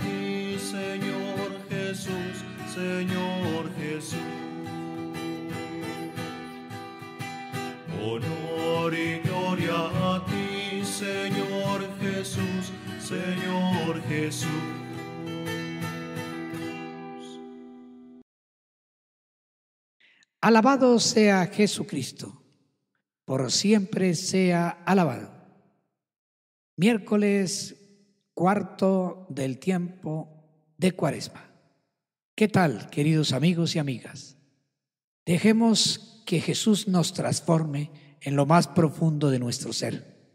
ti, Señor Jesús, Señor Jesús. Honor y gloria a ti, Señor Jesús, Señor Jesús. Alabado sea Jesucristo, por siempre sea alabado. Miércoles cuarto del tiempo de Cuaresma. ¿Qué tal, queridos amigos y amigas? Dejemos que Jesús nos transforme en lo más profundo de nuestro ser.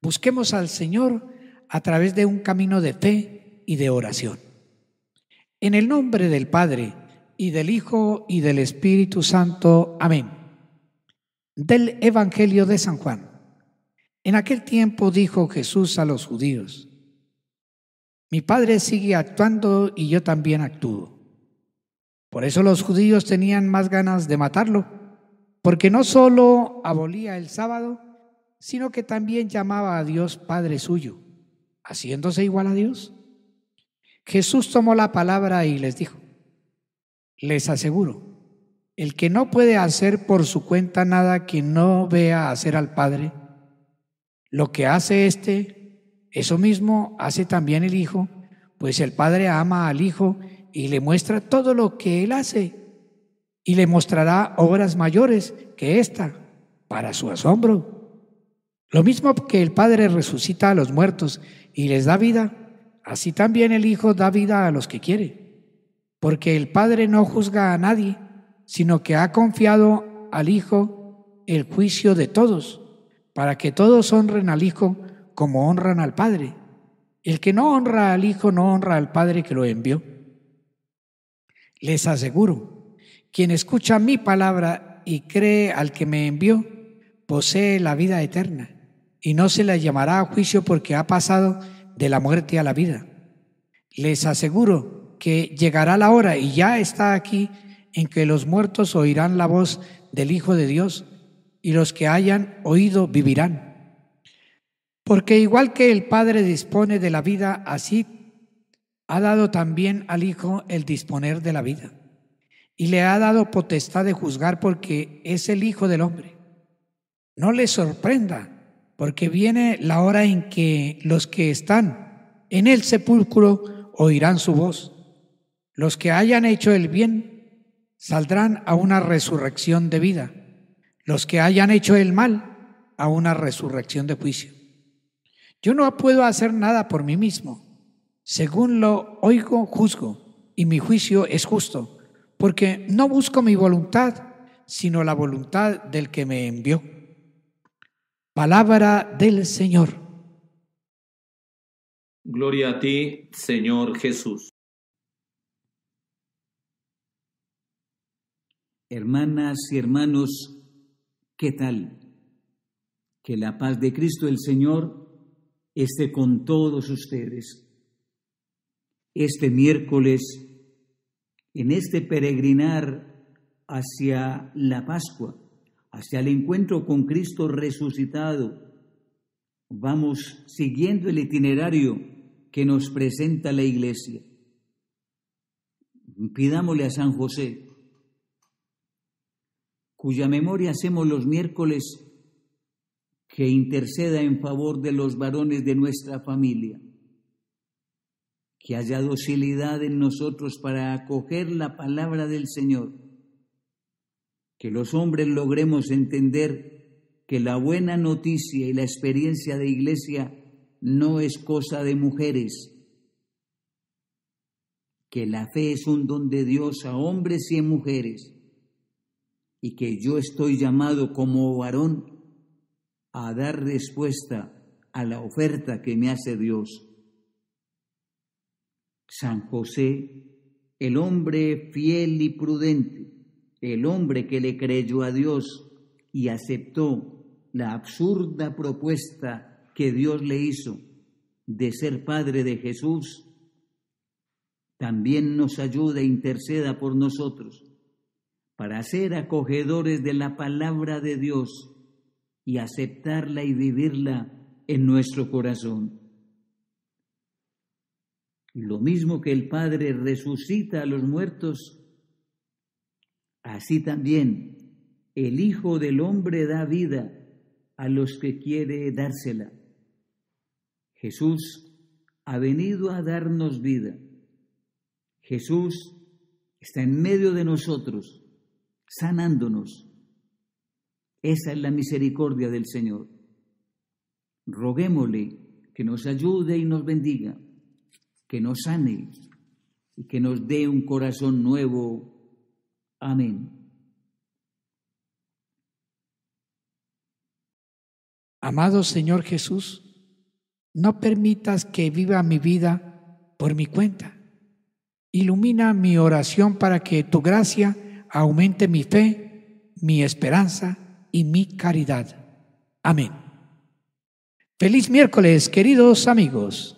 Busquemos al Señor a través de un camino de fe y de oración. En el nombre del Padre, y del Hijo, y del Espíritu Santo. Amén. Del Evangelio de San Juan. En aquel tiempo dijo Jesús a los judíos, mi padre sigue actuando y yo también actúo. Por eso los judíos tenían más ganas de matarlo, porque no solo abolía el sábado, sino que también llamaba a Dios Padre suyo, haciéndose igual a Dios. Jesús tomó la palabra y les dijo, les aseguro, el que no puede hacer por su cuenta nada que no vea hacer al Padre, lo que hace éste eso mismo hace también el Hijo, pues el Padre ama al Hijo y le muestra todo lo que Él hace y le mostrará obras mayores que esta, para su asombro. Lo mismo que el Padre resucita a los muertos y les da vida, así también el Hijo da vida a los que quiere, porque el Padre no juzga a nadie, sino que ha confiado al Hijo el juicio de todos, para que todos honren al Hijo como honran al Padre. El que no honra al Hijo no honra al Padre que lo envió. Les aseguro, quien escucha mi palabra y cree al que me envió, posee la vida eterna y no se la llamará a juicio porque ha pasado de la muerte a la vida. Les aseguro que llegará la hora y ya está aquí en que los muertos oirán la voz del Hijo de Dios y los que hayan oído vivirán. Porque igual que el Padre dispone de la vida así, ha dado también al Hijo el disponer de la vida. Y le ha dado potestad de juzgar porque es el Hijo del Hombre. No le sorprenda, porque viene la hora en que los que están en el sepulcro oirán su voz. Los que hayan hecho el bien saldrán a una resurrección de vida. Los que hayan hecho el mal a una resurrección de juicio. Yo no puedo hacer nada por mí mismo. Según lo oigo, juzgo, y mi juicio es justo, porque no busco mi voluntad, sino la voluntad del que me envió. Palabra del Señor. Gloria a ti, Señor Jesús. Hermanas y hermanos, ¿qué tal? Que la paz de Cristo el Señor esté con todos ustedes. Este miércoles, en este peregrinar hacia la Pascua, hacia el encuentro con Cristo resucitado, vamos siguiendo el itinerario que nos presenta la Iglesia. Pidámosle a San José, cuya memoria hacemos los miércoles que interceda en favor de los varones de nuestra familia, que haya docilidad en nosotros para acoger la palabra del Señor, que los hombres logremos entender que la buena noticia y la experiencia de iglesia no es cosa de mujeres, que la fe es un don de Dios a hombres y a mujeres, y que yo estoy llamado como varón a dar respuesta a la oferta que me hace Dios. San José, el hombre fiel y prudente, el hombre que le creyó a Dios y aceptó la absurda propuesta que Dios le hizo de ser padre de Jesús, también nos ayuda e interceda por nosotros para ser acogedores de la palabra de Dios y aceptarla y vivirla en nuestro corazón. Lo mismo que el Padre resucita a los muertos, así también el Hijo del Hombre da vida a los que quiere dársela. Jesús ha venido a darnos vida. Jesús está en medio de nosotros, sanándonos, esa es la misericordia del Señor. Roguémosle que nos ayude y nos bendiga, que nos sane y que nos dé un corazón nuevo. Amén. Amado Señor Jesús, no permitas que viva mi vida por mi cuenta. Ilumina mi oración para que tu gracia aumente mi fe, mi esperanza y mi caridad. Amén. Feliz miércoles, queridos amigos.